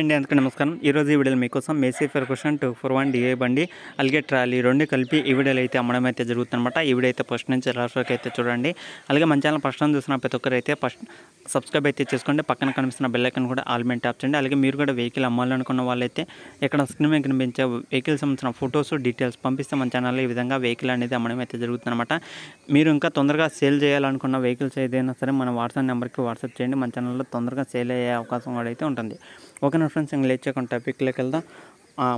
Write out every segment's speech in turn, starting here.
అండి అందుకే నమస్కారం ఈరోజు ఈ వీడియోలో మీకోసం మేసీ క్వశ్చన్ టూ ఫోర్ వన్ డిఏ బండి అలాగే ట్రాలీ రెండు కలిపి ఈ వీడియోలో అయితే అమ్మడం అయితే జరుగుతుందన్నమాట ఈ వీడియో అయితే ఫస్ట్ నుంచి లాస్ట్ వరకు అయితే చూడండి అలాగే మంచి ఛానల్ ఫస్ట్ నుంచి చూసిన ప్రతి ఒక్కరు అయితే ఫస్ట్ సబ్స్క్రైబ్ అయితే చేసుకోండి పక్కన కనిపిస్తున్న బెల్లైకన్ కూడా ఆల్మెంట్ ట్యాప్ చేయండి అలాగే మీరు కూడా వెహికల్ అమ్మాలనుకున్న వాళ్ళైతే ఇక్కడ స్క్రీన్ మీద కనిపించే వెహికల్ సంబంధించిన ఫొటోస్ డీటెయిల్స్ పంపిస్తే మన ఛానల్ ఈ విధంగా వెహికల్ అనేది అమ్మడం అయితే జరుగుతుందన్నమాట మీరు ఇంకా తొందరగా సేల్ చేయాలనుకున్న వెహికల్స్ ఏదైనా సరే మన వాట్సాప్ నెంబర్కి వాట్సాప్ చేయండి మన ఛానల్లో తొందరగా సేల్ అయ్యే అవకాశం కూడా అయితే ఉంటుంది ఓకే ఫ్రెండ్స్ ఇంకా లేట్ చేయకుండా టాపిక్లోకి వెళ్దాం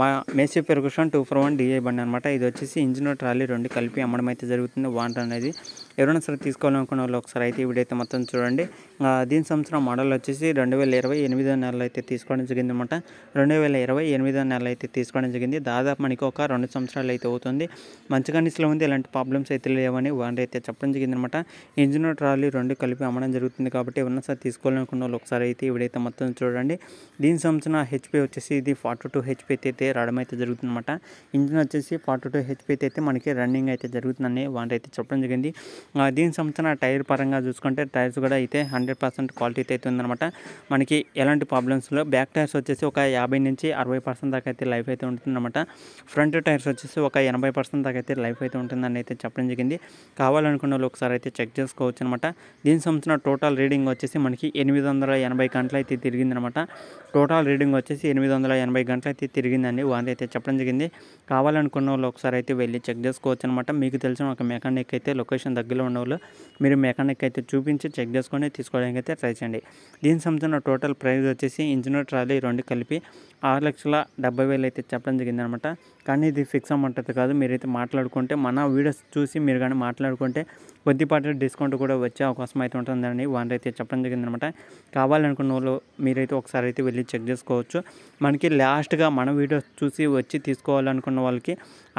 మా మేసీ పెరుగుషన్ టూ ఫోర్ వన్ డిఐ బండి అనమాట ఇది వచ్చేసి ఇంజిన్ ట్రాలీ రెండు కలిపి అమ్మడం అయితే జరుగుతుంది వాంట అనేది ఎవరైనా సరే తీసుకోవాలనుకున్న వాళ్ళు ఒకసారి అయితే వీడైతే మొత్తం చూడండి దీని సంవత్సరం మోడల్ వచ్చేసి రెండు వేల ఇరవై ఎనిమిదో నెలలో అయితే తీసుకోవడం జరిగింది అనమాట రెండు వేల ఇరవై ఎనిమిదో నెలలో అయితే తీసుకోవడం జరిగింది దాదాపు మనకి ఒక రెండు సంవత్సరాలు అయితే అవుతుంది మంచి కండిషన్లో ఉంది ఎలాంటి ప్రాబ్లమ్స్ అయితే లేవని వాళ్ళు అయితే చెప్పడం జరిగింది అనమాట ఇంజిన్ ట్రాలీ రెండు కలిపి అమ్మడం జరుగుతుంది కాబట్టి ఎవరైనా సరే తీసుకోవాలనుకున్న వాళ్ళు ఒకసారి అయితే వీడైతే మొత్తం చూడండి దీని సంవత్సరం హెచ్పి వచ్చేసి ఇది ఫార్టీ టూ హెచ్పి అయితే అయితే రావడం అయితే జరుగుతుందన్నమాట ఇంజిన్ వచ్చేసి ఫార్టీ టూ హెచ్పి అయితే అయితే మనకి రన్నింగ్ అయితే జరుగుతుందని వాటి అయితే చెప్పడం జరిగింది దీనికి సంబంధించిన టైర్ పరంగా చూసుకుంటే టైర్స్ కూడా అయితే హండ్రెడ్ పర్సెంట్ క్వాలిటీ అయితే ఉందన్నమాట మనకి ఎలాంటి ప్రాబ్లమ్స్లో బ్యాక్ టైర్స్ వచ్చేసి ఒక యాభై నుంచి అరవై పర్సెంట్ దాకా అయితే లైఫ్ అయితే ఉంటుందన్నమాట ఫ్రంట్ టైర్స్ వచ్చేసి ఒక ఎనభై పర్సెంట్ దాకా అయితే లైఫ్ అయితే ఉంటుందని అయితే చెప్పడం జరిగింది కావాలనుకున్న వాళ్ళు ఒకసారి అయితే చెక్ చేసుకోవచ్చు అనమాట దీనికి సంబంధించిన టోటల్ రీడింగ్ వచ్చేసి మనకి ఎనిమిది వందల ఎనభై గంటలు అయితే తిరిగిందనమాట టోటల్ రీడింగ్ వచ్చేసి ఎనిమిది వందల ఎనభై గంటలు అయితే తిరిగి జరిగిందండి వాళ్ళు అయితే చెప్పడం జరిగింది కావాలనుకున్న వాళ్ళు ఒకసారి అయితే వెళ్ళి చెక్ చేసుకోవచ్చు అనమాట మీకు తెలిసిన ఒక మెకానిక్ అయితే లొకేషన్ దగ్గరలో ఉన్న మీరు మెకానిక్ అయితే చూపించి చెక్ చేసుకొని తీసుకోవడానికి అయితే ట్రై చేయండి దీనికి సంబంధించిన టోటల్ ప్రైస్ వచ్చేసి ఇంజనీర్ ట్రాలీ రెండు కలిపి ఆరు లక్షల డెబ్బై వేలు అయితే చెప్పడం అనమాట కానీ ఇది ఫిక్స్ అమౌంట్ కాదు మీరైతే మాట్లాడుకుంటే మన వీడియోస్ చూసి మీరు కానీ మాట్లాడుకుంటే కొద్దిపాటి డిస్కౌంట్ కూడా వచ్చే అవకాశం అయితే ఉంటుందండి వాళ్ళు అయితే చెప్పడం జరిగిందనమాట కావాలనుకున్న వాళ్ళు మీరైతే ఒకసారి అయితే వెళ్ళి చెక్ చేసుకోవచ్చు మనకి లాస్ట్గా మన వీడియోస్ చూసి వచ్చి తీసుకోవాలనుకున్న వాళ్ళకి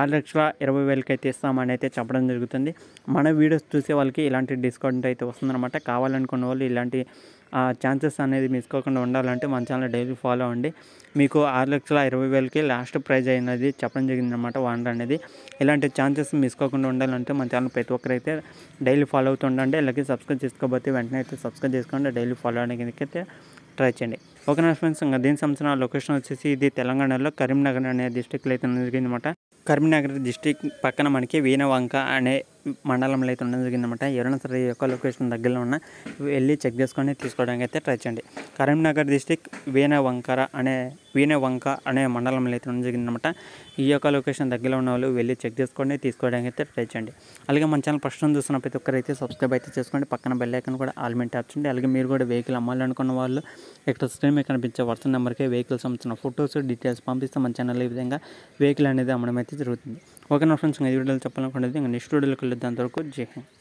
ఆరు లక్షల ఇరవై వేలకి అయితే ఇస్తామని అయితే చెప్పడం జరుగుతుంది మన వీడియోస్ చూసే వాళ్ళకి ఇలాంటి డిస్కౌంట్ అయితే వస్తుందన్నమాట కావాలనుకున్న వాళ్ళు ఇలాంటి ఆ ఛాన్సెస్ అనేది మిస్కోకుండా ఉండాలంటే మన ఛానల్ డైలీ ఫాలో అవ్వండి మీకు ఆరు లక్షల ఇరవై వేలకి లాస్ట్ ప్రైజ్ అయినది చెప్పడం జరిగిందనమాట వాండర్ అనేది ఇలాంటి ఛాన్సెస్ మిస్కోకుండా ఉండాలంటే మన ఛానల్ ప్రతి ఒక్కరైతే డైలీ ఫాలో ఉండండి ఇలాగే సబ్స్క్రైబ్ చేసుకోబోతే వెంటనే అయితే సబ్స్క్రైబ్ చేసుకోండి డైలీ ఫాలో అవడానికి ట్రై చేయండి ఓకే నా ఫ్రెండ్స్ ఇంకా దీని సంబంధించిన లొకేషన్ వచ్చేసి ఇది తెలంగాణలో కరీంనగర్ అనే డిస్టిక్లో అయితే జరిగిందనమాట కరీంనగర్ డిస్టిక్ పక్కన మనకి వీణవంక అనే మండలంలో అయితే ఉండడం జరిగిందనమాట ఎవరైనా సరే ఈ యొక్క లొకేషన్ దగ్గరలో ఉన్న వెళ్ళి చెక్ చేసుకొని తీసుకోవడానికి అయితే ట్రై చేయండి కరీంనగర్ డిస్టిక్ వంకర అనే వీణ వంక అనే మండలంలో అయితే ఉండడం జరిగిందన్నమాట ఈ యొక్క లొకేషన్ దగ్గరలో ఉన్న వాళ్ళు వెళ్ళి చెక్ చేసుకోండి తీసుకోవడానికి అయితే ట్రై చేయండి అలాగే మన ఛానల్ ఫస్ట్ నుంచి చూస్తున్న ప్రతి ఒక్కరైతే సబ్స్క్రైబ్ అయితే చేసుకోండి పక్కన బెల్ ఐకన్ కూడా ఆల్మెంట్ ట్యాప్ చేయండి అలాగే మీరు కూడా వెహికల్ అమ్మాలనుకున్న వాళ్ళు ఇక్కడ స్క్రీన్ మీద కనిపించే వర్షం నెంబర్కే వెహికల్ సంబంధించిన ఫొటోస్ డీటెయిల్స్ పంపిస్తే మన ఛానల్ ఈ విధంగా వెహికల్ అనేది అమ్మడం అయితే జరుగుతుంది ఓకే నా ఫ్రెండ్స్ ఇంకా ఈ వీడియోలో చెప్పాలనుకుంటే ఇంకా నెక్స్ట్ వీడియోలో వాళ్ళిద్దరు కూడా జై హింద్